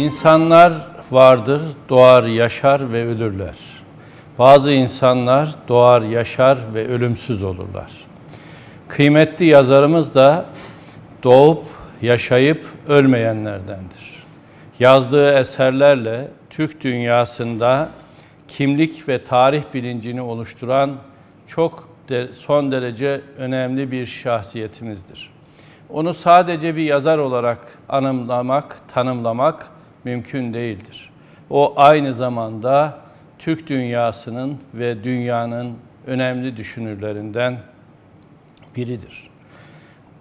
İnsanlar vardır, doğar, yaşar ve ölürler. Bazı insanlar doğar, yaşar ve ölümsüz olurlar. Kıymetli yazarımız da doğup, yaşayıp ölmeyenlerdendir. Yazdığı eserlerle Türk dünyasında kimlik ve tarih bilincini oluşturan çok de son derece önemli bir şahsiyetimizdir. Onu sadece bir yazar olarak anımlamak, tanımlamak mümkün değildir. O aynı zamanda Türk dünyasının ve dünyanın önemli düşünürlerinden biridir.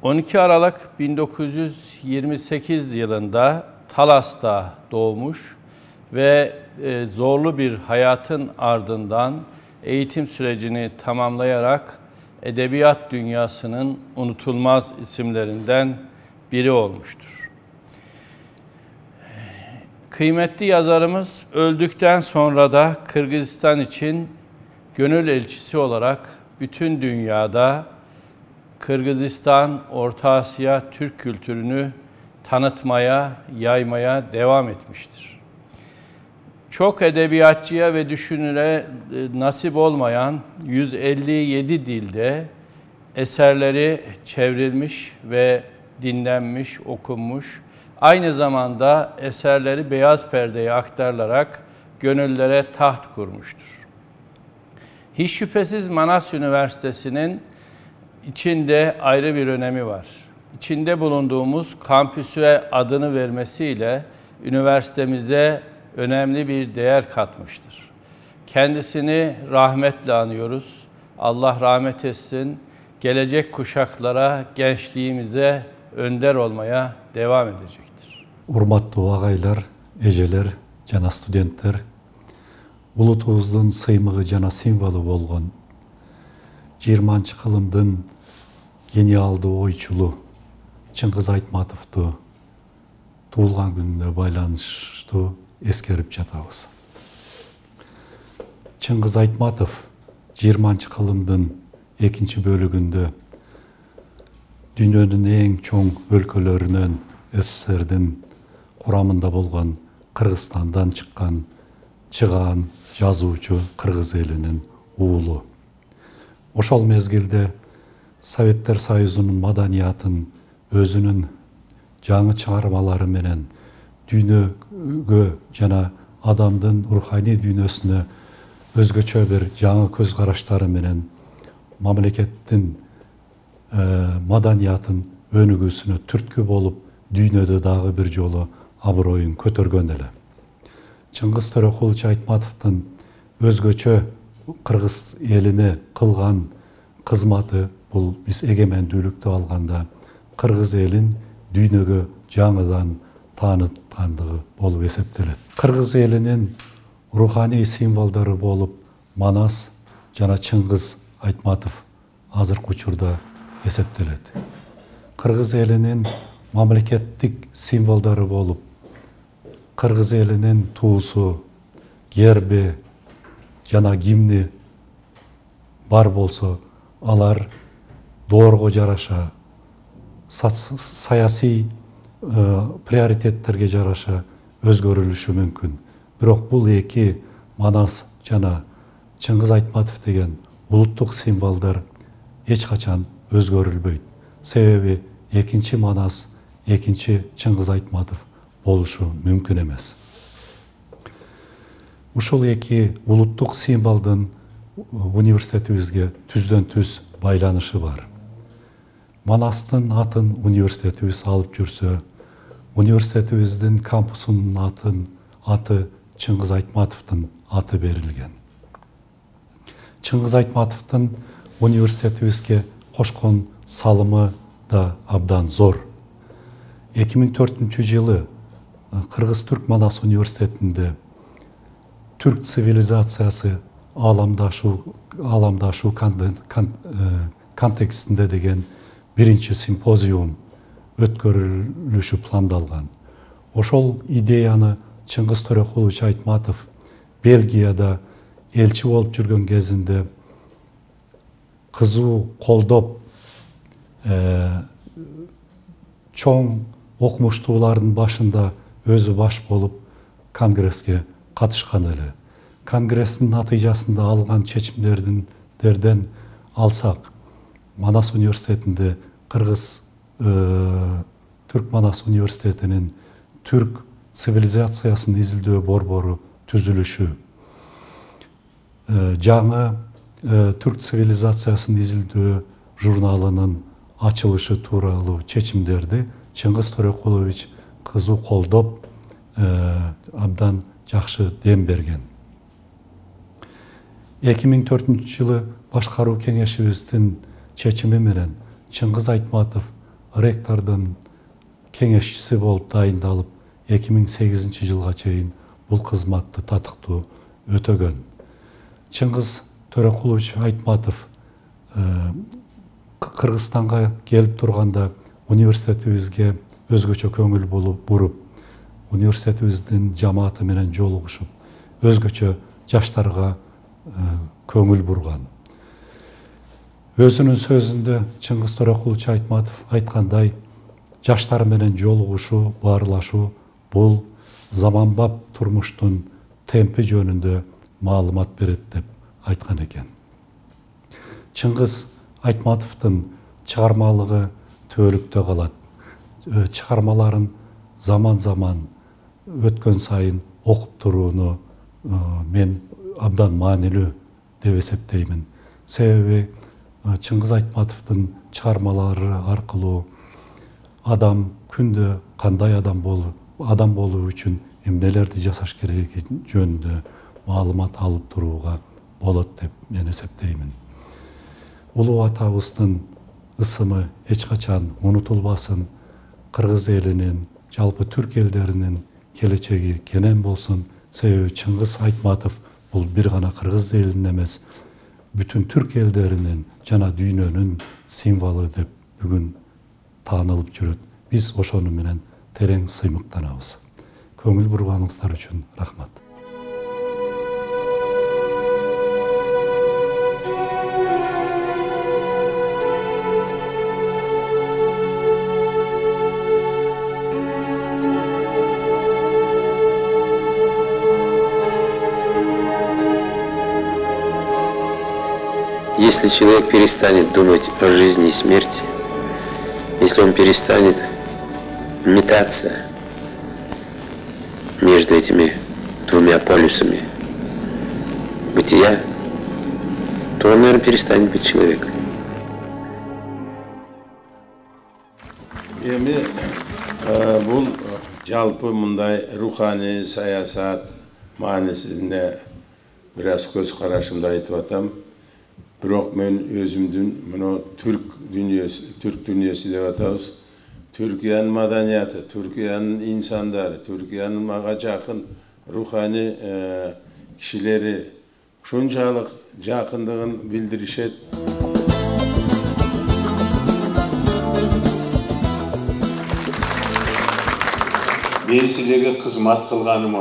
12 Aralık 1928 yılında Talas'ta doğmuş ve e, zorlu bir hayatın ardından eğitim sürecini tamamlayarak edebiyat dünyasının unutulmaz isimlerinden biri olmuştur. Kıymetli yazarımız öldükten sonra da Kırgızistan için gönül elçisi olarak bütün dünyada Kırgızistan, Orta Asya Türk kültürünü tanıtmaya, yaymaya devam etmiştir. Çok edebiyatçıya ve düşünüre e, nasip olmayan 157 dilde eserleri çevrilmiş ve dinlenmiş, okunmuş, aynı zamanda eserleri beyaz perdeye aktarılarak gönüllere taht kurmuştur. Hiç şüphesiz Manas Üniversitesi'nin içinde ayrı bir önemi var. İçinde bulunduğumuz kampüse adını vermesiyle üniversitemize önemli bir değer katmıştır. Kendisini rahmetle anıyoruz. Allah rahmet etsin. Gelecek kuşaklara, gençliğimize önder olmaya devam edecek. урматтуу агайлар эжелер жана студенттер улутубуздун сыймыгы жана символу болгон жыйырманчы кылымдын гениалдуу ойчулу чыңгыз айтматовду туулган күнүнө байланыштуу эскерип жатабыз чыңгыз айтматов жыйырманчы кылымдын экинчи бөлүгүндө дүйнөнүн эң чоң өлкөлөрүнөн сссрдин құрамында болған қырғызстандан шыққан чыгаан жазуучу қырғыз элинин уулу ошол мезгилде советтер союзунун маданиятын өзүнүн жаңы чыгармалары менен дүйнөгө жана адамдын руханий дүйнөсүнө өзгөчө бир жаңы көз караштары менен мамлекеттин э, маданиятын өнүгүүсүнө түрткү болуп дүйнөдө дагы бир жолу абыройын көтерген эле чыңгыз төрөкулович айтматовдун өзгөчө кыргыз элине кылган кызматы бул биз эгемендүүлүктү алганда кыргыз элин дүйнөгө жаңыдан тааныткандыгы болуп эсептелет кыргыз элинин руханий символдору болуп манас жана чыңгыз айтматов азыркы учурда эсептелет кыргыз элинин мамлекеттик символдору болуп қырғыз елінің туысы герби жана гимни бар болса алар доорго жараша саясий э, приоритеттерге жараша өзгөрүлүшү мүмкүн бирок бул эки манас жана чыңгыз айтматов деген улуттук символдор эч качан өзгөрүлбөйт себеби экинчи манас экинчи чыңгыз айтматов болушу мүмкүн эмес ушул эки улуттук символдун университетибизге түздөн түз байланышы бар манастын атын университетибиз алып жүрсө университетибиздин кампусунун атын аты чыңгыз айтматовдун аты берилген чыңгыз айтматовдун университетибизге кошкон салымы да абдан зор эки миң төртүнчү жылы қырғыз түрк манас университетінде түрк цивилизациясы аламдашу аламдашу э, контекстінде деген бірінші симпозиум өткөрүлүшү пландалган ошол идеяны чыңгыз төрөкулович айтматов бельгияда элчи болуп жүргөн кезинде кызуу колдоп э, чоң окумуштуулардын башында өзі баш болып конгресске қатышқан әлі. конгресстің натыйжасында алған чечимдерден алсақ манас университетінде қырғыз ә, түрк манас университетінің түрк цивилизациясын изилдөө борбору түзүлүшү э, жаңы э, түрк цивилизациясын изилдөө журналынын ачылышы тууралуу чечимдерди чыңгыз төрөкулович қызу қолдап абдан жақсы дем берген 2004 жылы башқару кеңесіміздің шешімі менен шыңғыс айтматов ректордың кеңесшісі болып дайындалып 2008 жылға чейін бұл қызматты татықты өтеген шыңғыс төреқұлович айтматов ә, қырғызстанға келіп тұрғанда университетімізге өзгөчө көңүл болуп буруп университетибиздин жамааты менен жолугушуп өзгөчө жаштарга көңүл бурган өзүнүн сөзүндө чыңгыз төрөкулович айтматов айткандай жаштар менен жолугушуу баарлашуу бул заманбап турмуштун темпи жөнүндө маалымат берет деп айткан экен чыңгыз айтматовдун чыгармалыгы түбөлүктө калат шығармаларын э, заман заман өткен сайын оқып тұруыны э, мен абдан маанилүү деп есептеймін. себеби э, чыңгыз айтматовдун шығармалары аркылуу адам күндө кандай адам болу адам болуу үчүн эмнелерди жасаш керек жөнүндө маалымат алып турууга болот деп мен эсептеймин улуу атабыздын ысымы эч качан унутулбасын қырғыз елінен жалпы түрк елдерінің келечегі кенен болсын себебі шыңғыс айтматов бұл бір ғана қырғыз елінің емес бүтін түрк елдерінің жана дүйнөнүн символу деп бүгін таанылып жүрөт биз ошону менен терең сыймыктанабыз көңіл бұрғаныңыздар үшін рахмат Если человек перестанет думать о жизни и смерти, если он перестанет метаться между этими двумя полюсами бытия, то он, наверное, перестанет быть человеком. эми э, бул жалпы мындай руханий саясат маанисине бираз көз карашымды айтып атам Biroq men o'zimdan mana Türk dünyası, turk dunyosi deb Türkiye'nin Turkiyaning Türkiye'nin Turkiyaning insonlari, Turkiyaning menga yaqin ruhoniy e, kishilari shunchalik yaqinligini bildirishadi. Men sizlarga xizmat qilganim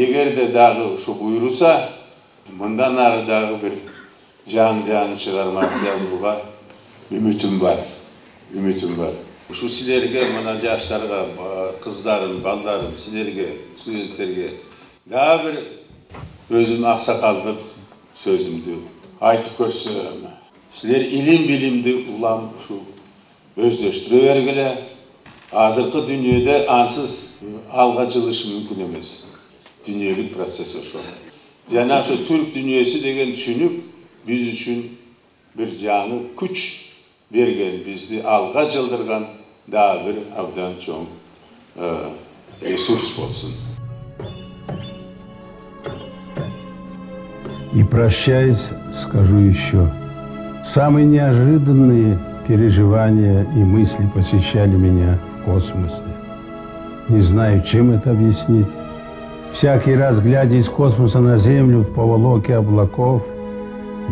Eğer de dağı, şu buyursa, bundan nari dağı bir can canı çıkarmak var, ümitim var. Ümitim var. Şu sizlerge, mana yaşlarga, kızlarım, ballarım, sizlerge, studentlerge daha bir özüm sözüm sözümdü. Haydi görsün. Sizler ilim bilimdi ulam şu vergile. Hazırkı dünyada ansız algacılış mümkün emez. Dünyelik proses şu. Yani şu Türk dünyası degen düşünüp биз үчүн бир жаңы күч берген бизди алга жылдырган дагы бир абдан чоң ресурс болсун И прощаясь, скажу еще. Самые неожиданные переживания и мысли посещали меня в космосе. Не знаю, чем это объяснить. Всякий раз, глядя из космоса на Землю в поволоке облаков,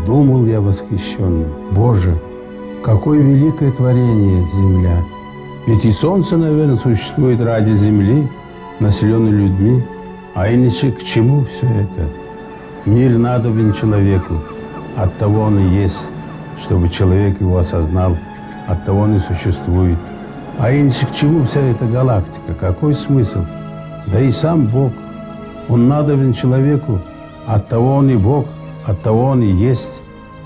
Думал я восхищенно, Боже, какое великое творение земля! Ведь и солнце, наверное, существует ради земли, населенной людьми, а иначе к чему все это? Мир надобен человеку, от того он и есть, чтобы человек его осознал, от того он и существует. А иначе к чему вся эта галактика? Какой смысл? Да и сам Бог, он надобен человеку, от того он и Бог – от того он и есть.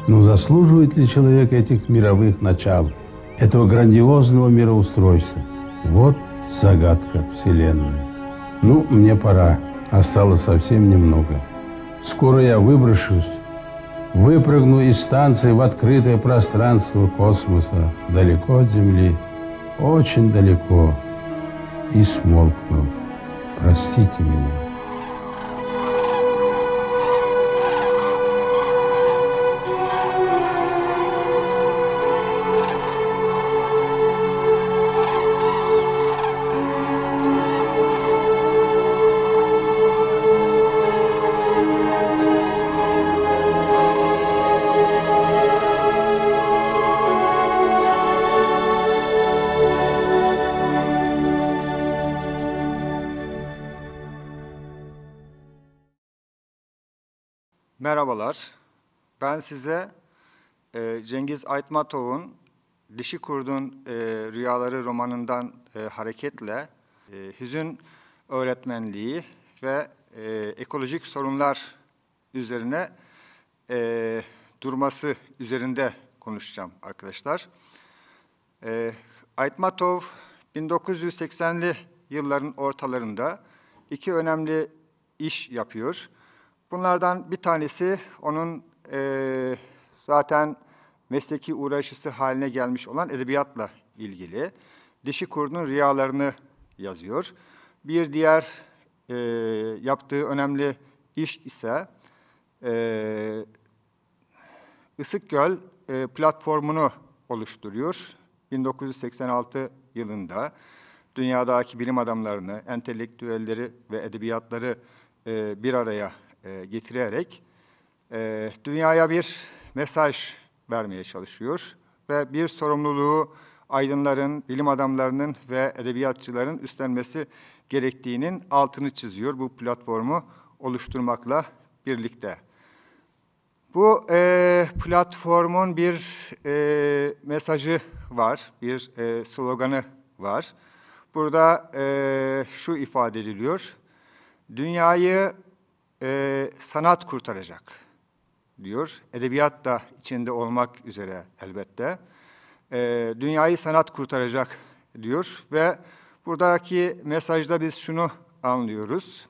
Но заслуживает ли человек этих мировых начал, этого грандиозного мироустройства? Вот загадка Вселенной. Ну, мне пора. Осталось совсем немного. Скоро я выброшусь, выпрыгну из станции в открытое пространство космоса, далеко от Земли, очень далеко, и смолкну. Простите меня. Ben size e, Cengiz Aytmatov'un Dişi Kurdun e, Rüyaları romanından e, hareketle e, hüzün öğretmenliği ve e, ekolojik sorunlar üzerine e, durması üzerinde konuşacağım arkadaşlar. E, Aytmatov 1980'li yılların ortalarında iki önemli iş yapıyor. Bunlardan bir tanesi onun e, zaten mesleki uğraşısı haline gelmiş olan edebiyatla ilgili. Dişi kurdunun rüyalarını yazıyor. Bir diğer e, yaptığı önemli iş ise e, Isık Göl e, platformunu oluşturuyor. 1986 yılında dünyadaki bilim adamlarını, entelektüelleri ve edebiyatları e, bir araya e, getirerek e, dünyaya bir mesaj vermeye çalışıyor ve bir sorumluluğu aydınların, bilim adamlarının ve edebiyatçıların üstlenmesi gerektiğinin altını çiziyor bu platformu oluşturmakla birlikte. Bu e, platformun bir e, mesajı var, bir e, sloganı var. Burada e, şu ifade ediliyor, dünyayı e, sanat kurtaracak diyor. Edebiyat da içinde olmak üzere elbette. E, dünyayı sanat kurtaracak diyor ve buradaki mesajda biz şunu anlıyoruz.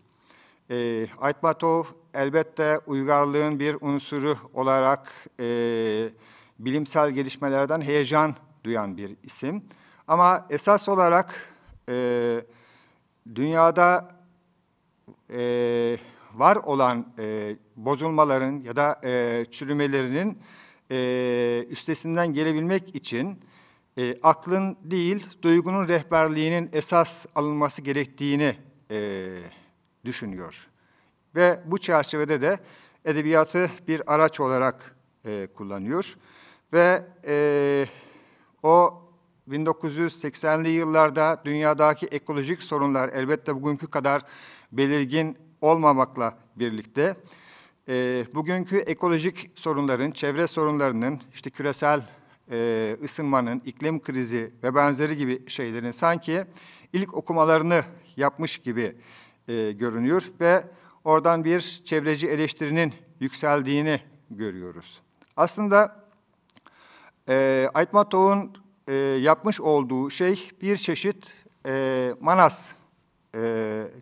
E, ee, Aytmatov elbette uygarlığın bir unsuru olarak e, bilimsel gelişmelerden heyecan duyan bir isim. Ama esas olarak e, dünyada e, var olan e, bozulmaların ya da e, çürümelerinin e, üstesinden gelebilmek için e, aklın değil duygunun rehberliğinin esas alınması gerektiğini e, düşünüyor. Ve bu çerçevede de edebiyatı bir araç olarak e, kullanıyor. Ve e, o 1980'li yıllarda dünyadaki ekolojik sorunlar elbette bugünkü kadar belirgin olmamakla birlikte e, bugünkü ekolojik sorunların, çevre sorunlarının, işte küresel e, ısınmanın, iklim krizi ve benzeri gibi şeylerin sanki ilk okumalarını yapmış gibi e, görünüyor ve oradan bir çevreci eleştirinin yükseldiğini görüyoruz. Aslında e, Aytmatov'un e, yapmış olduğu şey bir çeşit e, Manas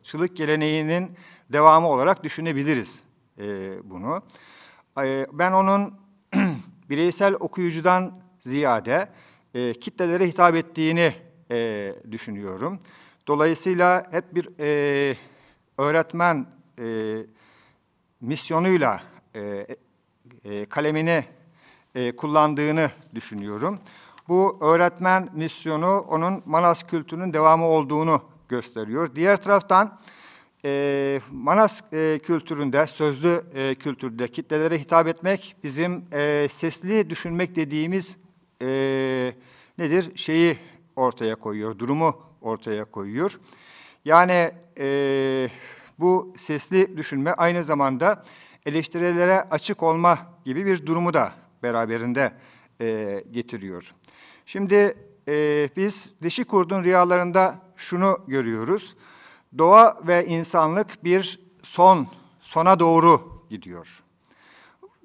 çılık geleneğinin devamı olarak düşünebiliriz e, bunu. E, ben onun bireysel okuyucudan ziyade e, kitlelere hitap ettiğini e, düşünüyorum. Dolayısıyla hep bir e, öğretmen e, misyonuyla e, e, kalemini e, kullandığını düşünüyorum. Bu öğretmen misyonu onun Manas kültürünün devamı olduğunu gösteriyor. Diğer taraftan e, Manas e, kültüründe, sözlü e, kültürde kitlelere hitap etmek bizim e, sesli düşünmek dediğimiz e, nedir? Şeyi ortaya koyuyor, durumu ortaya koyuyor. Yani e, bu sesli düşünme aynı zamanda eleştirilere açık olma gibi bir durumu da beraberinde e, getiriyor. Şimdi e, biz Dişi Kurdun Rüyalarında şunu görüyoruz. Doğa ve insanlık bir son, sona doğru gidiyor.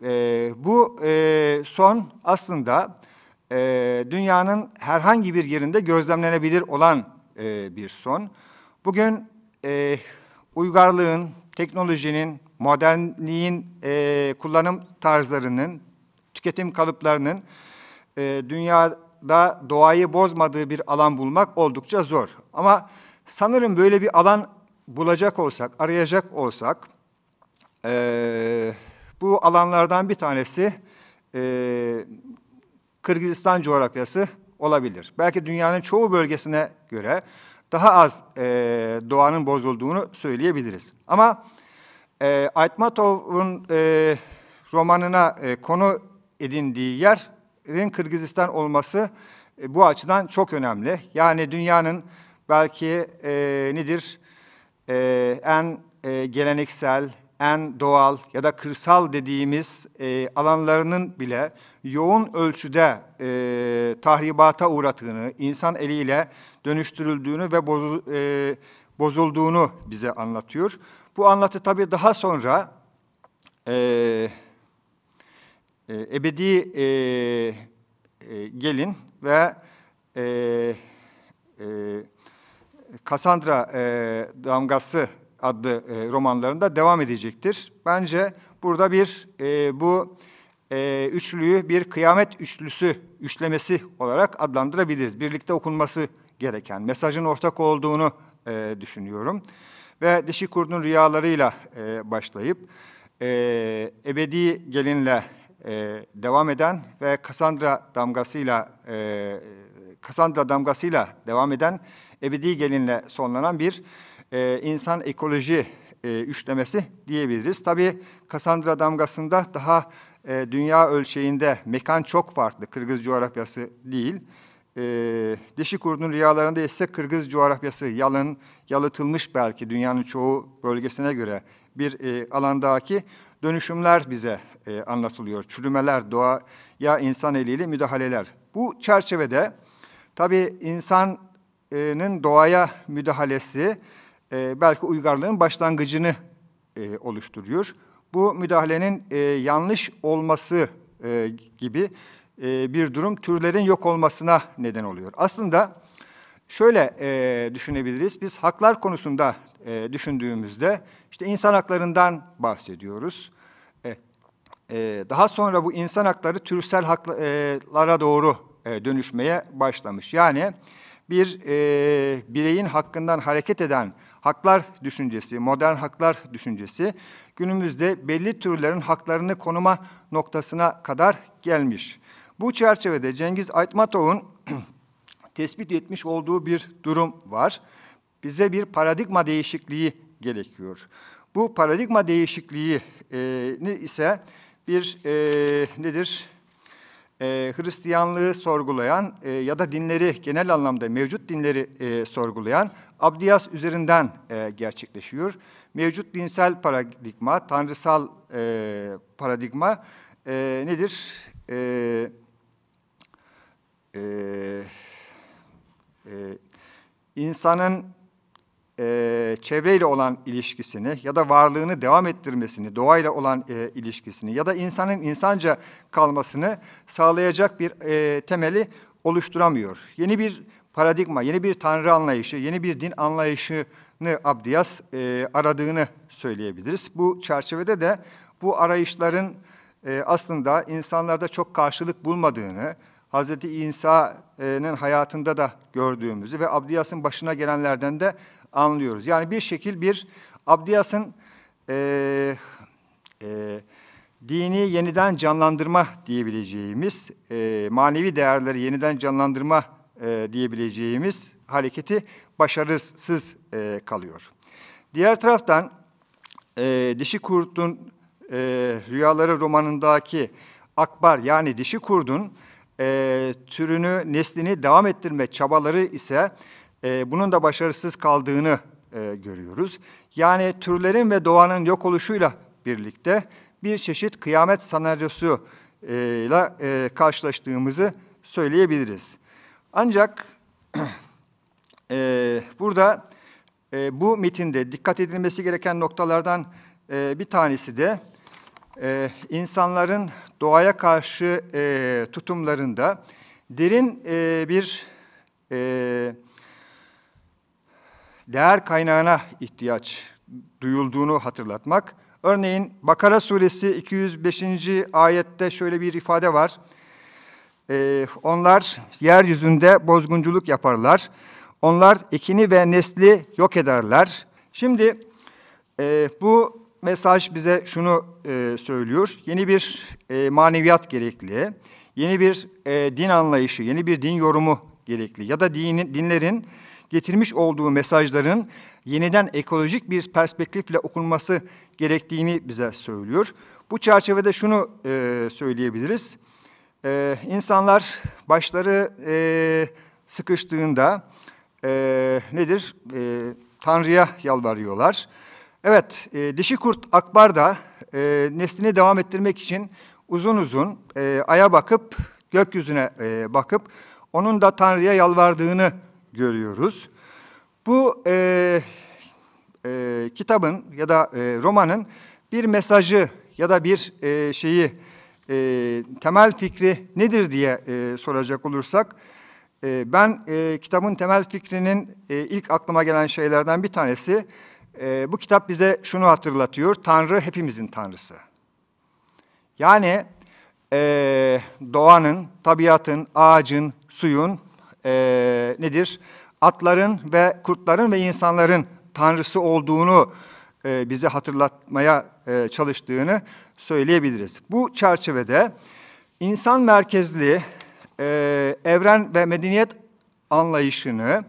E, bu e, son aslında e, dünyanın herhangi bir yerinde gözlemlenebilir olan e, bir son. Bugün e, uygarlığın, teknolojinin, modernliğin e, kullanım tarzlarının, tüketim kalıplarının e, dünya da doğayı bozmadığı bir alan bulmak oldukça zor. Ama sanırım böyle bir alan bulacak olsak, arayacak olsak e, bu alanlardan bir tanesi e, Kırgızistan coğrafyası olabilir. Belki dünyanın çoğu bölgesine göre daha az e, doğanın bozulduğunu söyleyebiliriz. Ama e, Aytmatov'un e, romanına e, konu edindiği yer ülkelerin Kırgızistan olması e, bu açıdan çok önemli. Yani dünyanın belki e, nedir e, en e, geleneksel, en doğal ya da kırsal dediğimiz e, alanlarının bile yoğun ölçüde e, tahribata uğratığını, insan eliyle dönüştürüldüğünü ve bozu, e, bozulduğunu bize anlatıyor. Bu anlatı tabii daha sonra... E, e, ebedi e, e, gelin ve e, e, Cassandra e, damgası adlı e, romanlarında devam edecektir. Bence burada bir e, bu e, üçlüyü bir kıyamet üçlüsü, üçlemesi olarak adlandırabiliriz. Birlikte okunması gereken, mesajın ortak olduğunu e, düşünüyorum. Ve Dişi Kurdun Rüyaları'yla e, başlayıp e, Ebedi Gelin'le e, devam eden ve Kassandra damgasıyla e, Kassandra damgasıyla devam eden ebedi gelinle sonlanan bir e, insan ekoloji e, üçlemesi diyebiliriz. Tabii Kassandra damgasında daha e, dünya ölçeğinde mekan çok farklı. Kırgız coğrafyası değil. E, Dişi kurdun rüyalarında ise Kırgız coğrafyası yalın, yalıtılmış belki dünyanın çoğu bölgesine göre bir e, alandaki Dönüşümler bize e, anlatılıyor. Çürümeler, doğaya insan eliyle müdahaleler. Bu çerçevede tabii insanın doğaya müdahalesi e, belki uygarlığın başlangıcını e, oluşturuyor. Bu müdahalenin e, yanlış olması e, gibi e, bir durum türlerin yok olmasına neden oluyor. Aslında şöyle e, düşünebiliriz. Biz haklar konusunda e, düşündüğümüzde işte insan haklarından bahsediyoruz. E, e, daha sonra bu insan hakları türsel haklara doğru e, dönüşmeye başlamış. Yani bir e, bireyin hakkından hareket eden haklar düşüncesi, modern haklar düşüncesi günümüzde belli türlerin haklarını konuma noktasına kadar gelmiş. Bu çerçevede Cengiz Aytmatov'un tespit etmiş olduğu bir durum var. Bize bir paradigma değişikliği gerekiyor. Bu paradigma değişikliği ne ise bir e, nedir? E, Hristiyanlığı sorgulayan e, ya da dinleri genel anlamda mevcut dinleri e, sorgulayan Abdiyas üzerinden e, gerçekleşiyor. Mevcut dinsel paradigma, tanrısal e, paradigma e, nedir? E, e, e, insanın e, çevreyle olan ilişkisini ya da varlığını devam ettirmesini, doğayla olan e, ilişkisini ya da insanın insanca kalmasını sağlayacak bir e, temeli oluşturamıyor. Yeni bir paradigma, yeni bir tanrı anlayışı, yeni bir din anlayışını Abdiyas e, aradığını söyleyebiliriz. Bu çerçevede de bu arayışların e, aslında insanlarda çok karşılık bulmadığını, Hazreti İsa'nın hayatında da gördüğümüzü ve Abdiyas'ın başına gelenlerden de anlıyoruz. Yani bir şekil bir Abdiyas'ın e, e, dini yeniden canlandırma diyebileceğimiz, e, manevi değerleri yeniden canlandırma e, diyebileceğimiz hareketi başarısız e, kalıyor. Diğer taraftan e, Dişi Kurt'un e, Rüyaları romanındaki Akbar yani Dişi kurdun e, türünü, neslini devam ettirme çabaları ise e, bunun da başarısız kaldığını e, görüyoruz. Yani türlerin ve doğanın yok oluşuyla birlikte bir çeşit kıyamet senaryosu ile e, karşılaştığımızı söyleyebiliriz. Ancak e, burada e, bu metinde dikkat edilmesi gereken noktalardan e, bir tanesi de e, insanların doğaya karşı e, tutumlarında derin e, bir e, değer kaynağına ihtiyaç duyulduğunu hatırlatmak. Örneğin Bakara suresi 205. ayette şöyle bir ifade var. Ee, onlar yeryüzünde bozgunculuk yaparlar. Onlar ikini ve nesli yok ederler. Şimdi e, bu mesaj bize şunu e, söylüyor. Yeni bir e, maneviyat gerekli, yeni bir e, din anlayışı, yeni bir din yorumu gerekli ya da dinin, dinlerin getirmiş olduğu mesajların yeniden ekolojik bir perspektifle okunması gerektiğini bize söylüyor. Bu çerçevede şunu e, söyleyebiliriz. E, insanlar başları e, sıkıştığında e, nedir? E, Tanrı'ya yalvarıyorlar. Evet, e, dişi kurt akbar da e, neslini devam ettirmek için uzun uzun e, aya bakıp, gökyüzüne e, bakıp onun da Tanrı'ya yalvardığını görüyoruz. Bu e, e, kitabın ya da e, romanın bir mesajı ya da bir e, şeyi, e, temel fikri nedir diye e, soracak olursak, e, ben e, kitabın temel fikrinin e, ilk aklıma gelen şeylerden bir tanesi, e, bu kitap bize şunu hatırlatıyor. Tanrı hepimizin Tanrısı. Yani e, doğanın, tabiatın, ağacın, suyun e, nedir? Atların ve kurtların ve insanların Tanrısı olduğunu e, bize hatırlatmaya e, çalıştığını söyleyebiliriz. Bu çerçevede insan merkezli e, evren ve medeniyet anlayışını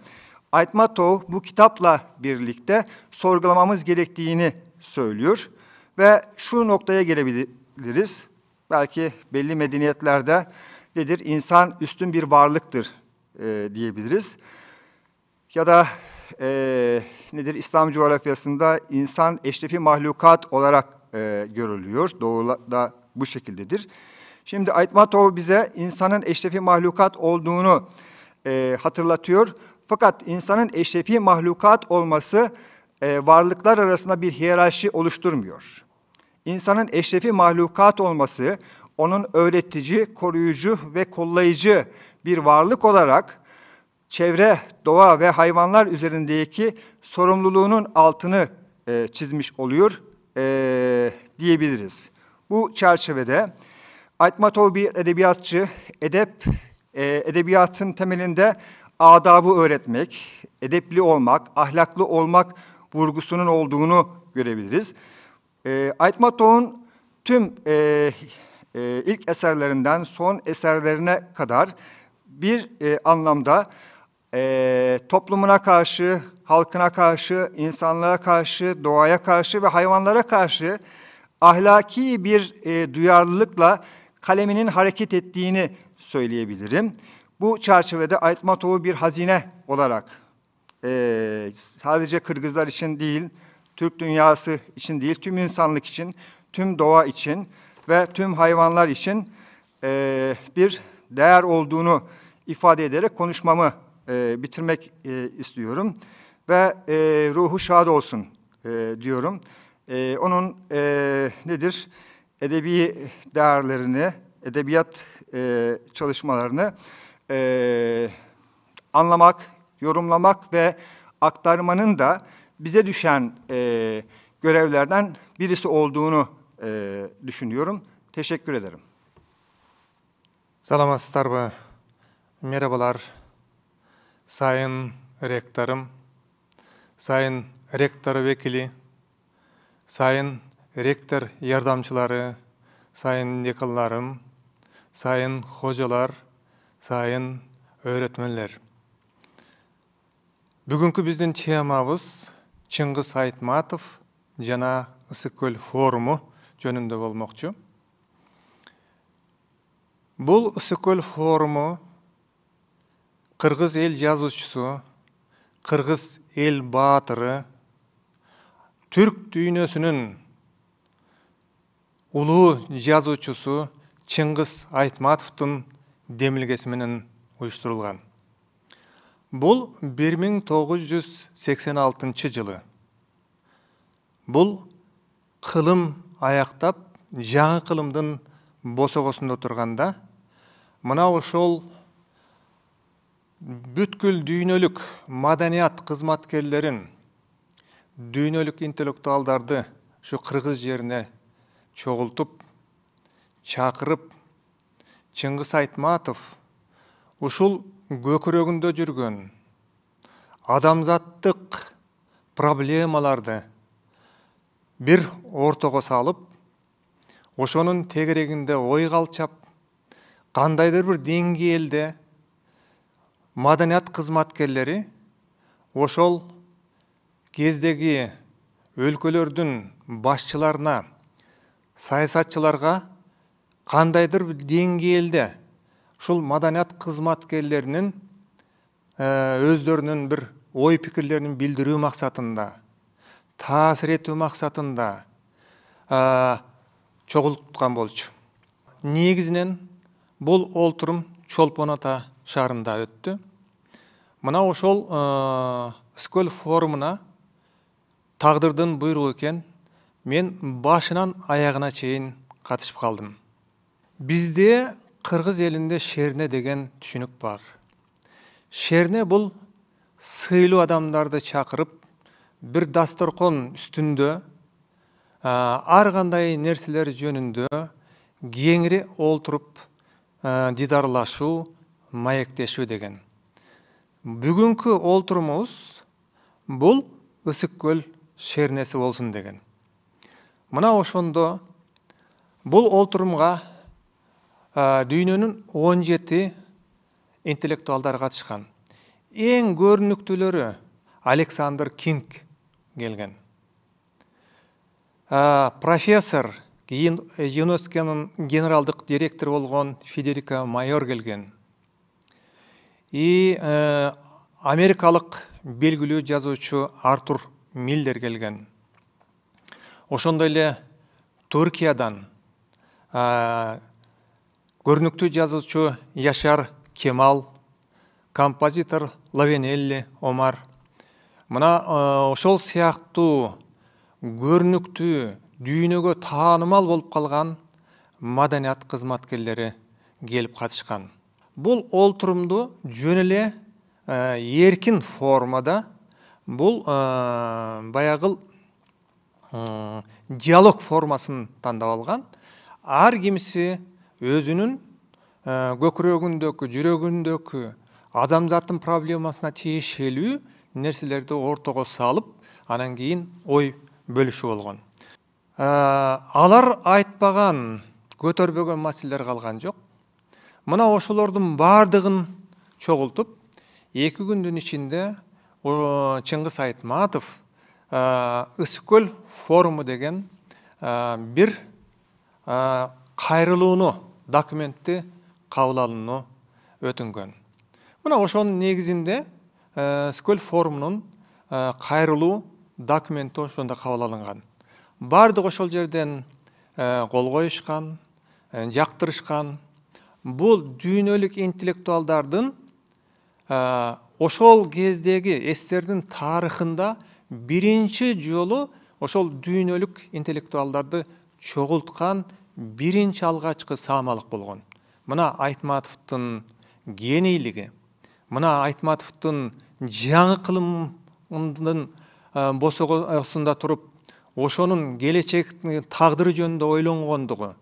Aitmatov bu kitapla birlikte sorgulamamız gerektiğini söylüyor ve şu noktaya gelebiliriz. Belki belli medeniyetlerde nedir? İnsan üstün bir varlıktır e, diyebiliriz. Ya da e, nedir? İslam coğrafyasında insan eşrefi mahlukat olarak e, görülüyor. Doğuda bu şekildedir. Şimdi Aitmatov bize insanın eşrefi mahlukat olduğunu e, hatırlatıyor fakat insanın eşrefi mahlukat olması e, varlıklar arasında bir hiyerarşi oluşturmuyor. İnsanın eşrefi mahlukat olması onun öğretici, koruyucu ve kollayıcı bir varlık olarak çevre, doğa ve hayvanlar üzerindeki sorumluluğunun altını e, çizmiş oluyor e, diyebiliriz. Bu çerçevede Aytmatov bir edebiyatçı, edep, e, edebiyatın temelinde adabı öğretmek, edepli olmak, ahlaklı olmak vurgusunun olduğunu görebiliriz. E, ee, Aytmatov'un tüm e, e, ilk eserlerinden son eserlerine kadar bir e, anlamda e, toplumuna karşı, halkına karşı, insanlığa karşı, doğaya karşı ve hayvanlara karşı ahlaki bir e, duyarlılıkla kaleminin hareket ettiğini söyleyebilirim. Bu çerçevede Aytmatov'u bir hazine olarak e, sadece Kırgızlar için değil, Türk dünyası için değil, tüm insanlık için, tüm doğa için ve tüm hayvanlar için e, bir değer olduğunu ifade ederek konuşmamı e, bitirmek e, istiyorum. Ve e, ruhu şad olsun e, diyorum. E, onun e, nedir? Edebi değerlerini, edebiyat e, çalışmalarını e, anlamak, yorumlamak ve aktarmanın da bize düşen e, görevlerden birisi olduğunu e, düşünüyorum. Teşekkür ederim. Саламатсыздар ба? Merhabalar. Sayın Rektörüm, Sayın Rektör Vekili, Sayın Rektör Yardımcıları, Sayın Yakınlarım, Sayın Hocalar, сайын өрөтмөлөр бүгүнкү биздин темабыз чыңгыз айтматов жана ысык көл форуму жөнүндө болмокчу бул ысык көл форуму кыргыз эл жазуучусу кыргыз эл баатыры түрк дүйнөсүнүн улуу жазуучусу чыңгыз айтматовдун демілгесіменен ұйыстырылған. бұл 1986 жылы бұл қылым аяқтап жаңы қылымдың босоғысында тұрғанда мынау ошол бүткіл дүйнөлүк маданият қызматкерлерін дүйнөлүк интеллектуалдарды ушу қырғыз жеріне чогултуп чакырып чыңгыз айтматов ұшыл көкүрөгүндө жүрген адамзаттық проблемаларды бір ортаға салып ошоның тегерегінде ой калчап кандайдыр бир деңгээлде маданият қызматкерлері ошол кездегі өлкөлөрдүн басшыларына саясатчыларга қандайдыр деңгейде шұл маданият қызметкерлерінің ә, өздерінің бір ой пікірлерін білдіру мақсатында таасир мақсатында максатында ә, чогулткан болчу Негізінен бұл олтурум чолпон ата шаарында өттү мына ошол ә, скөл форумына тағдырдың буйругу екен мен башынан аяғына чейін қатышып қалдым бізде қырғыз елінде шерне деген түсінік бар шерне бұл сыйлы адамдарды шақырып бір дастыр үстінде ар арғандай нәрселер жөнінде кеңірек отырып ә, дидарлашу маектешу деген бүгінгі олтырмыз бұл ысыккөл шернесі болсын деген мына ошондо бұл олтырымға дүйнөнүн он жети интеллектуалдары катышкан эң көрүнүктүүлөрү александр кинг келген профессор кийин юнесконун генералдык директору болгон федерика майор келген и э, америкалык белгилүү жазуучу артур миллер келген ошондой эле туркиядан көрнүктүү жазуучу яшар кемал композитор лавенелли омар мына ошол э, сыяктуу көрнүктүү дүйнөгө таанымал болып қалған маданият кызматкерлери келіп қатышқан. Бұл олтурумду жөн эле эркин формада бұл э, баяғыл э, диалог формасын тандап алган ар кимиси өзүнүн э, көкүрөгүндөгү жүрегіндегі адамзаттың проблемасына тиешелүү нәрселерді ортаға салып анан кейін ой бөлүшүү болгон э, алар айтпаған көтербеген мәселелер қалған жоқ мына ошолордун бардығын чогултуп эки күндүн ичинде чыңгыз айтматов э, ысык көл форуму деген бир кайрылууну Документті кабыл өтінген. Бұна мына негізінде негизинде э, скөл э, қайрылу кайрылуу документи ошондо кабыл алынган баардыгы ошол жерден кол коюшкан Бұл бул дүйнөлүк интеллектуалдардын ошол кездеги тарықында тарыхында биринчи жолу ошол дүйнөлүк интеллектуалдарды чогулткан биринчи алгачкы саамалык болған мына айтматовтың генийлігі мына айтматовдун жаңы кылымдын босогосунда тұрып, ошоның келечек тағдыры жөнінде ойлонгондугу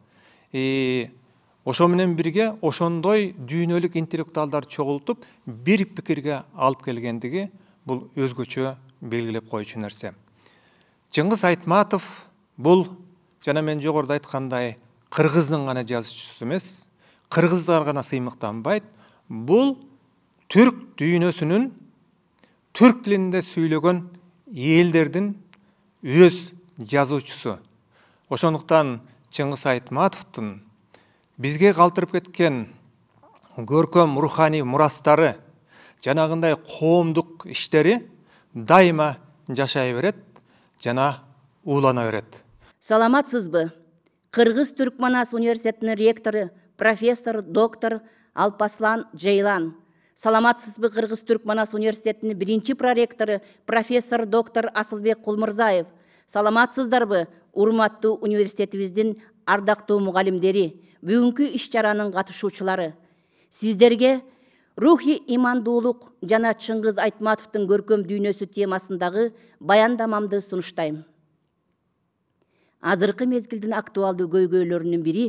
ошо менен бірге ошондой дүйнөлүк интеллектуалдар чогултуп бир пикирге алып келгендиги бұл өзгөчө белгилеп коюучу нерсе чыңгыз айтматов бул жана мен жогоруда айткандай кыргыздын гана жазуучусу эмес кыргыздар гана сыймыктанбайт бул түрк дүйнөсүнүн түрк тилинде сүйлөгөн элдердин өз жазуучусу ошондуктан чыңгыз айтматовдун бизге калтырып кеткен көркөм руханий мурастары жанагындай коомдук иштери дайыма жашай берет жана уулана берет саламатсызбы кыргыз түркманас университетинин ректору профессор доктор алпаслан жейлан саламатсызбы кыргыз түркманас университетинин биринчи проректору профессор доктор асылбек кулмырзаев саламатсыздарбы урматтуу университетибиздин ардактуу мугалимдери бүгүнкү иш чаранын катышуучулары сиздерге рухий имандуулук жана чыңгыз айтматовдун көркөм дүйнөсү темасындагы баяндамамды сунуштайм азыркы мезгилдин актуалдуу көйгөйлөрүнүн бири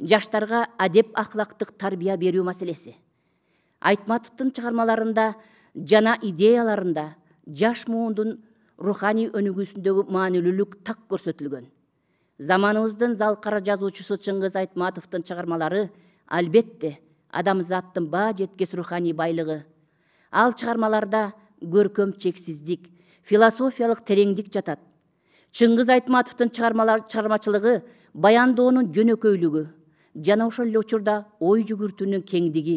жаштарга адеп ахлактык тарбия берүү маселеси айтматовдун чыгармаларында жана идеяларында жаш муундун руханий өнүгүүсүндөгү маанилүүлүк так көрсөтүлгөн заманыбыздын залкара жазуучусу чыңгыз айтматовдун чыгармалары албетте адамзаттын баа жеткис руханий байлыгы ал чыгармаларда көркөм чексиздик философиялык тереңдик жатат чыңгыз айтматовдун чыгармачылыгы баяндоонун жөнөкөйлүгү жана ошол эле учурда ой жүгүртүүнүн кеңдиги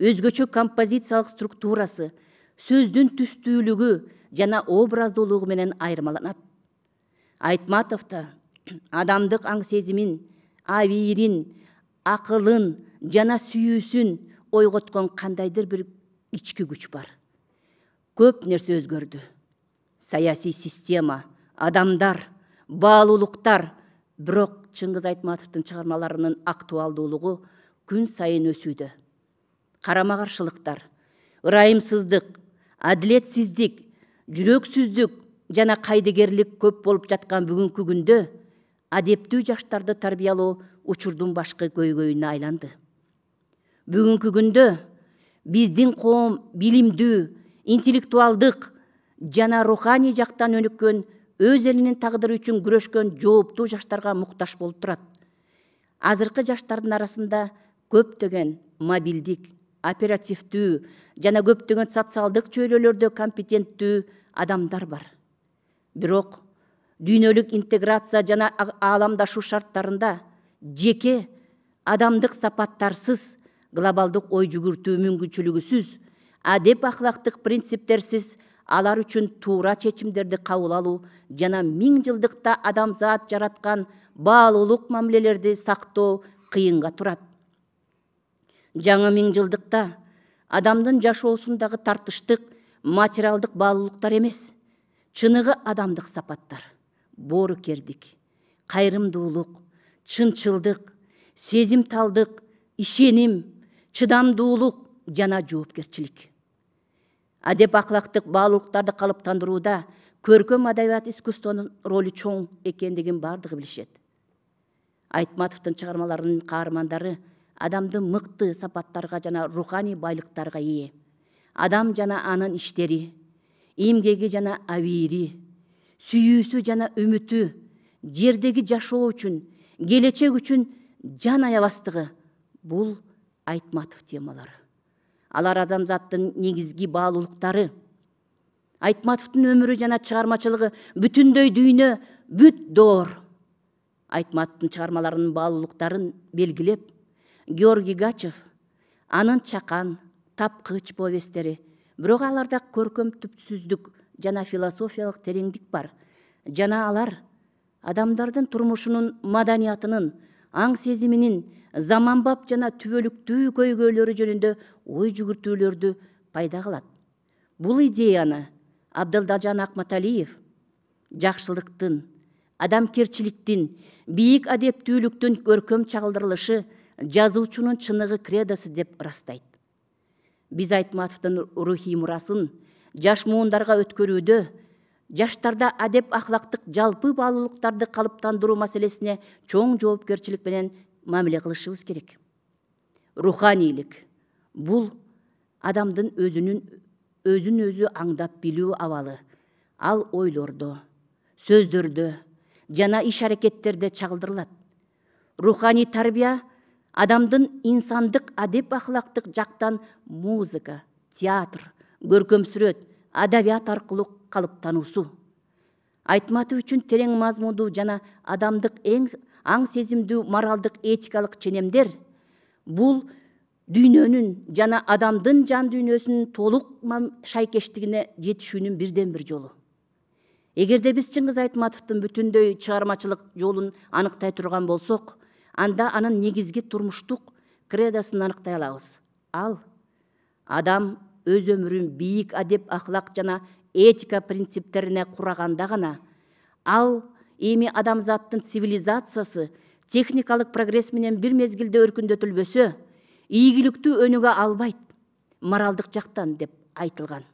өзгөчө композициялык структурасы сөздүн түстүүлүгү жана образдуулугу менен айырмаланат айтматовдо адамдык аң сезимин абийирин акылын жана сүйүүсүн ойготкон кандайдыр бир ички күч бар көп нерсе өзгөрдү саясий система адамдар баалуулуктар бирок чыңгыз айтматовдун чыгармаларынын актуалдуулугу күн сайын өсүүдө карама каршылыктар ырайымсыздык адилетсиздик жүрөксүздүк жана кайдыгерлик көп болып жаткан бүгүнкү күндө адептүү жаштарды тарбиялоо учурдун башкы көйгөйүнө айланды бүгүнкү күндө биздин коом билимдүү интеллектуалдык жана руханий жактан өнүккөн өз элинин тагдыры үчүн күрөшкөн жооптуу жаштарга муктаж болуп турат азыркы жаштардын арасында көптөгөн мобилдик оперативдүү жана көптөгөн социалдык чөйрөлөрдө компетенттүү адамдар бар бирок дүйнөлүк интеграция жана ааламдашуу шарттарында жеке адамдык сапаттарсыз глобалдык ой жүгүртүү мүмкүнчүлүгүсүз адеп ахлактык принциптерсиз алар үчүн туура чечимдерди кабыл алуу жана миң жылдыкта адамзат жараткан баалуулук мамилелерди сактоо кыйынга турат жаңы миң жылдыкта адамдын жашоосундагы тартыштык материалдык баалуулуктар эмес чыныгы адамдык сапаттар боорукердик кайрымдуулук чынчылдык сезимталдык ишеним чыдамдуулук жана жоопкерчилик адеп ахлактык баалуулуктарды калыптандырууда көркөм адабият искусствонун ролу чоң экендигин баардыгы билишет айтматовдун чыгармаларынын каармандары адамды мыкты сапаттарга жана руханий байлыктарга ээ адам жана анын иштери эмгеги жана абийири сүйүүсү жана үмүтү жердеги жашоо үчүн келечек үчүн жан аябастыгы бул айтматов темалары алар адамзаттын негизги баалуулуктары айтматовдун өмүрү жана чыгармачылыгы бүтүндөй дүйнө бүт доор айтматовдун чыгармаларынын баалуулуктарын белгилеп георгий гачев анын чакан тапкыч повесттері, бирок аларда көркөм түпсүздүк жана философиялық тереңдик бар жана алар адамдардың турмушунун маданиятынын аң сезиминин заманбап жана түбөлүктүү көйгөйлөрү жөнүндө ой жүгүртүүлөрдү пайда кылат бул идеяны абдылдажан акматалиев жакшылыктын адамкерчиликтин бийик адептүүлүктүн көркөм чагылдырылышы жазуучунун чыныгы кредосу деп ырастайт биз айтматовдун рухий мурасын жаш муундарга өткөрүүдө жаштарда адеп ахлактык жалпы баалуулуктарды калыптандыруу маселесине чоң жоопкерчилик менен мамиле кылышыбыз керек руханийлик бул адамдын өзүнүн өзүн өзү аңдап билүү абалы ал ойлордо сөздөрдө жана иш аракеттерде чагылдырылат руханий тарбия адамдын инсандык адеп ахлактык жактан музыка театр көркөм сүрөт адабият аркылуу калып тануусу айтматы үчүн терең мазмундуу жана адамдык эң аң сезимдүү моралдык этикалык ченемдер бул дүйнөнүн жана адамдын жан дүйнөсүнүн толук шайкештигине жетишүүнүн бирден бир жолу эгерде биз чыңгыз айтматовдун бүтүндөй чыгармачылык жолун аныктай турган болсок анда анын негизги турмуштук кредосун аныктай алабыз ал адам өз өмүрүн бийик адеп ахлак жана этика принциптеріне құрағанда ғана ал эми адамзаттың цивилизациясы техникалық прогресс менен бир мезгилде өркүндөтүлбөсө ийгиликтүү өнүгө албайт моралдык жактан деп айтылған.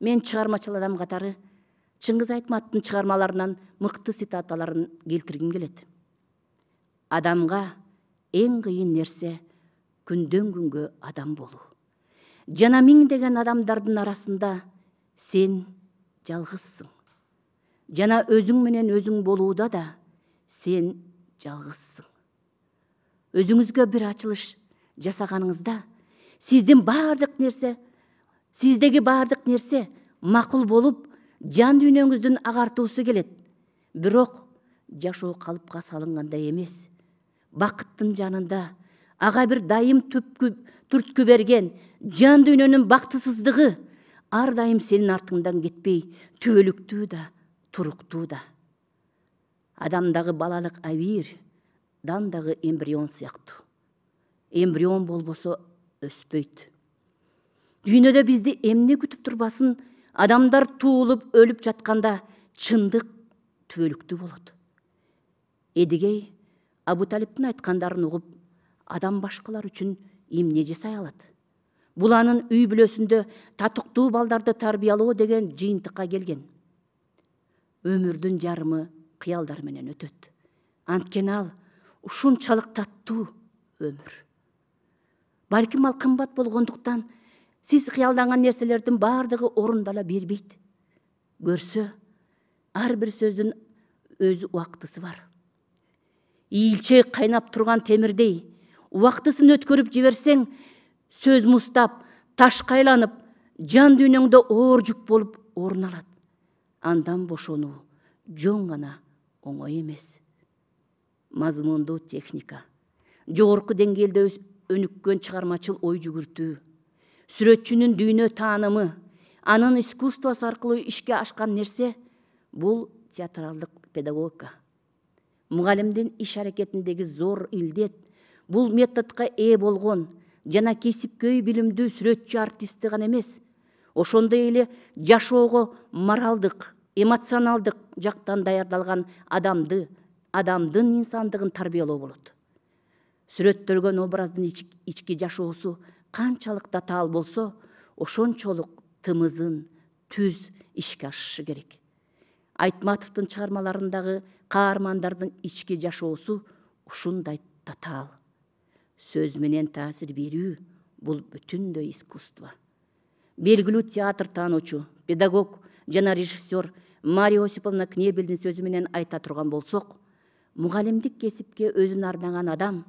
мен чыгармачыл адам катары чыңгыз айтматовдун чыгармаларынан мыкты цитаталарын келтиргим келет адамга эң кыйын нерсе күндөн күнгө адам болуу жана миңдеген адамдардын арасында сен жалғызсың жана өзің менен өзің болууда да сен жалғызсың өзіңізге бір ачылыш жасағаныңызда сізден баардык нерсе сіздегі бардық нерсе, мақұл болып жан дүйнөңүздүн агартуусу келет бирок жашоо қалыпқа салынгандай емес. бакыттын жанында аға бір дайым түпкү түрткү берген жан дүйнөнүн бактысыздыгы ардайым сенің артыңдан кетпей түбөлүктүү да туруктуу да адамдагы балалық абийир дандағы эмбрион сыяктуу эмбрион болбосо өспөйт дүйнөдө бизди эмне күтүп турбасын адамдар туулуп өлүп жатқанда чындық түбөлүктүү болот эдигей абуталиптин айткандарын угуп адам башкалар үчүн эмне жасай алат бұланың үй бүлөсүндө татыктуу балдарды тарбиялоо деген жыйынтыкка келген өмүрдүн жарымы кыялдар менен өтөт анткени ал ушунчалык таттуу өмүр балким ал кымбат болгондуктан сиз кыялданган нерселердин баардыгы орундала бербейт көрсө ар бир сөздүн өз убактысы бар ийилче кайнап турган темирдей убактысын өткөрүп жиберсең сөз муздап ташка айланып жан дүйнөңдө оор жүк болуп орун алат андан бошонуу жөн гана оңой эмес мазмундуу техника жогорку деңгээлде өнүккөн чыгармачыл ой жүгүртүү сүрөтчүнүн дүйнө таанымы анын искусствосу аркылуу ишке ашкан нерсе бул театралдык педагогика мугалимдин иш аракетиндеги зор илдет бул методко ээ болгон жана кесипкөй билимдүү сүрөтчү артистти гана эмес ошондой эле жашоого моралдык эмоционалдык жактан даярдалган адамды адамдын инсандыгын тарбиялоо болот сүрөттөлгөн образдын ички жашоосу канчалык татаал таал болсо ошончолук тымызын түз ишке ашышы керек айтматовдун чыгармаларындагы каармандардын ички жашоосу ушундай татаал сөз менен таасир берүү бул бүтүндөй искусство белгилүү театр таануучу педагог жана режиссер мария осиповна кнебелдин сөзү менен айта турган болсок мугалимдик кесипке өзүн арнаган адам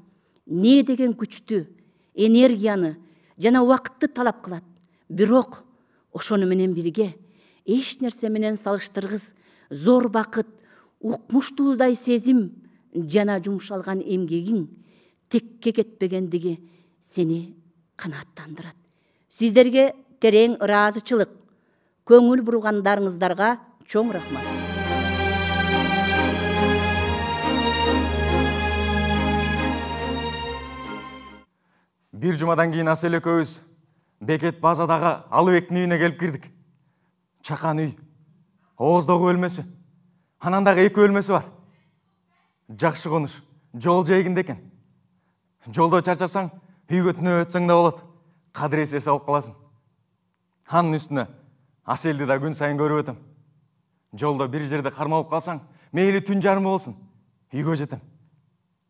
не деген күчтү энергияны жана убакытты талап кылат бирок ошону менен бирге эч нерсе менен салыштыргыс зор бакыт укмуштуудай сезим жана жумшалган эмгегиң текке кетпегендігі сені қанаттандырады сіздерге терең ыраазычылык көңіл бұрғандарыңыздарға чоң рахмат бир жумадан кейін асель экөөбүз бекет базадагы алыбектин үйіне келіп кірдік. чакан үй ооздогу өлмесі, анан дагы өлмесі бар жакшы конуш жол жээгинде экен жолда шаршасаң үй көтіне өтсең да болады қадіресе салып қаласың ханның үстіне аселді да күн сайын көріп өтем жолда бір жерде қармалып қалсаң мейлі түн жарым болсын үйгө жетем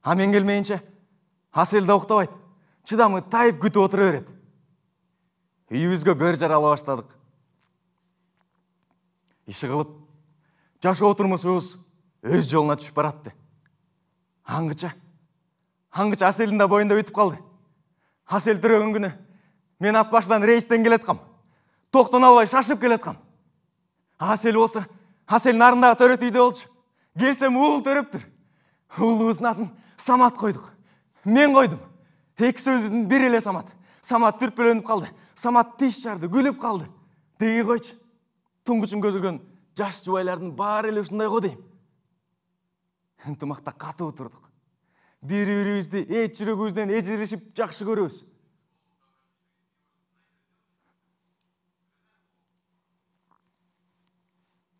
а мен келмейінше асель да чыдамы шыдамы тайып күтіп отыра береді үйімізге көр жарала иши қылып жашы турмушубуз өз жолуна түшүп баратты аңгыча аңғыш аселдин да бойында өтіп қалды әсел түреген күні мен башыдан рейстен келеатқам Тоқтан албай шашып келеатқам әсел осы әсел нарындағы төрет үйде болчу келсем уул төрөптүр уулубуздун атын самат қойдық мен қойдым екі сөзүбүздүн бири эле самат самат түрпөлөнүп қалды самат тиш жарды күліп қалды деги койчу тұңғышым көзілген жас жубайлардын баары эле ушундай го дейм ынтымакта катуу турдук бири бирибизди эч жүрөгүбүздөн жақшы жакшы көрөбүз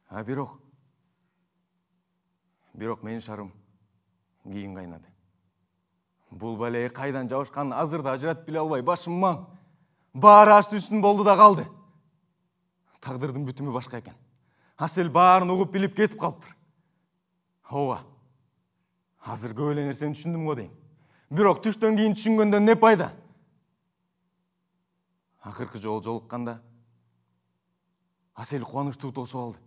а бирок бирок менин шарым кийин кайнады бул балеге кайдан жабышканын азыр да ажыратып биле албай башым маң баары асты үстүн болду да калды тагдырдын бүтүмү башка экен асель баарын угуп билип кетип калыптыр ооба көп эле нерсени түшүндүм го дейм бирок түштөн кийин түшүнгөндөн эмне пайда акыркы жолу жолукканда асель кубанычтуу тосуп алды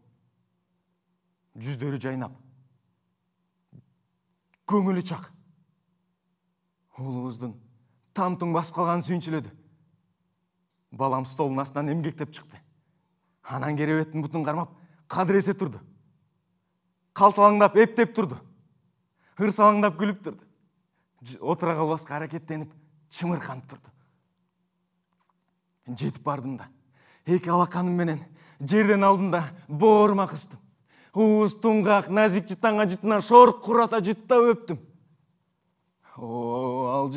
жүздөрү жайнап көңүлү чак уулубуздун там туң басып калганын сүйүнчүлөдү балам столдун астынан эмгектеп чыкты анан керебеттин бутун кармап кадыресе турду калталаңдап эптеп турду ырсалаңдап күліп тұрды отыра қалбасқа әрекеттеніп шымырқанып тұрды жетіп бардым да екі менен, жерден алдым да бауырыма қыстым уыз тұңғақ нәзік жыттан жытынан шорқ құрата жыттап өптім о ал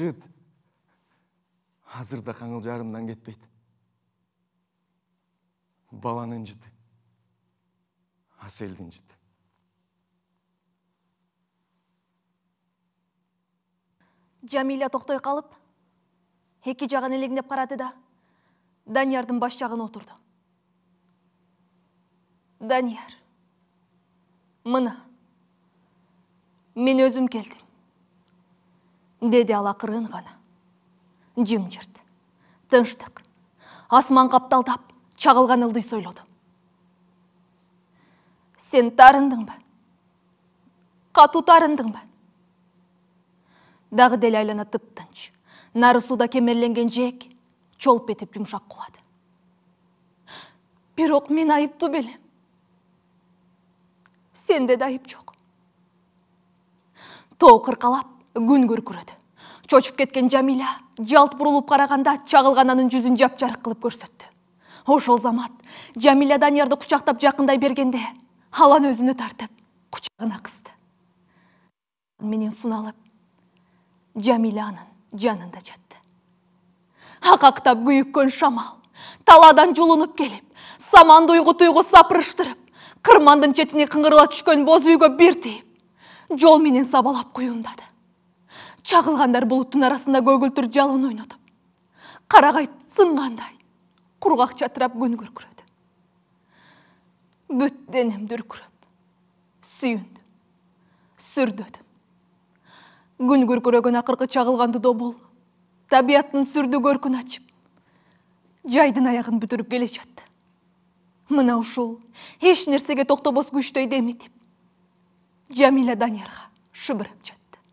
қазір да қаңыл жарымнан кетпейді баланың жіті әселдің Жамиля тоқтой қалып, екі жағын елегіндеп қарады да, Даниярдың бас жағын отырды. Данияр, мұны, мен өзім келдім. Деді қырын ғана. Жим жүрді, тұнштық, асман қапталдап, чағылған ұлдай сойлады. Сен тарындың ба? Қату тарындың ба? дагы деле айлана тыптынч нары сууда кемерленген жээк чолп этип жумшак кулады бирок мен айыптуу белем сенде да айып жок тоо кыркалап күн күркүрөдү чочуп кеткен жамиля жалт бурулуп караганда чагылган анын жүзүн жапжарык кылып көрсөттү ошол замат жамиля даниярды кучактап жакындай бергенде алан өзүнө тартып кучагына кысты менен суналып анын жанында жатты акактап күйүккөн шамал таладан жулунуп келіп, саманды уйгу туйгу сапырыштырып кырмандын четине қыңырла түшкөн боз үйгө бир тийип жол менен сабалап куюндады Чағылғандар булуттун арасында көгүлтүр жалын ойнотуп карагай сынгандай құрғақ чатырап күн күркүрөдү бүт денем дүркүрөп сүйүндүм күн көркөрөгөн акыркы чагылганды добол, табияттын сүрдү көркүн ачып жайдын аягын бүтүрүп келе жатты мына ушул эч нерсеге токтобос күчтөй деметип Жамиля даниярга шыбырап жатты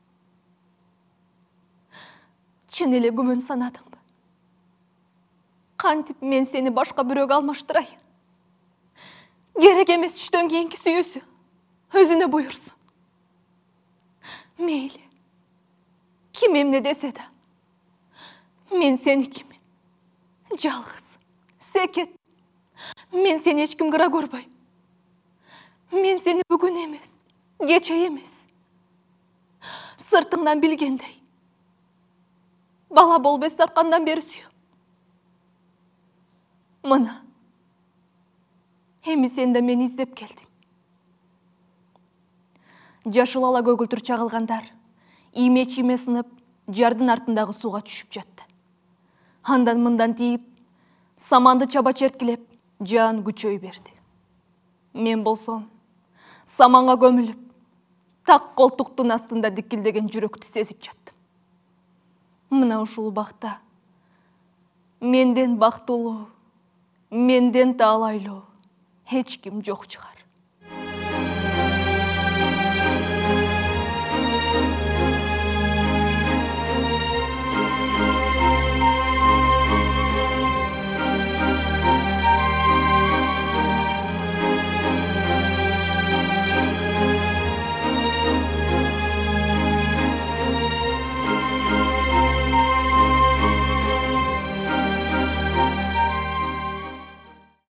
чын эле күмөн санадыңбы кантип мен сени башка бирөөгө алмаштырайын керек эмес түштөн кийинки сүйүүсү өзүнө буйурсун мейли эмне десе да мен кемен? жалғыз секет мен сені ешкімге ра көрбай мен сені бүгін емес кече емес сыртыңнан білгендей бала бол бес сарқандан бері сүйем мына эми сен да мени издеп келдиң жашыл ала көгүлтүр чагылгандар сынып жардын артындагы сууга түшүп жатты андан мындан тийип саманды чаба черткилеп жаан күчөй берди мен болсом саманга көмүлүп так колтуктун астында дикилдеген жүрөктү сезип жаттым мына ушул убакта менден бактылуу менден таалайлуу эч ким жок чыгар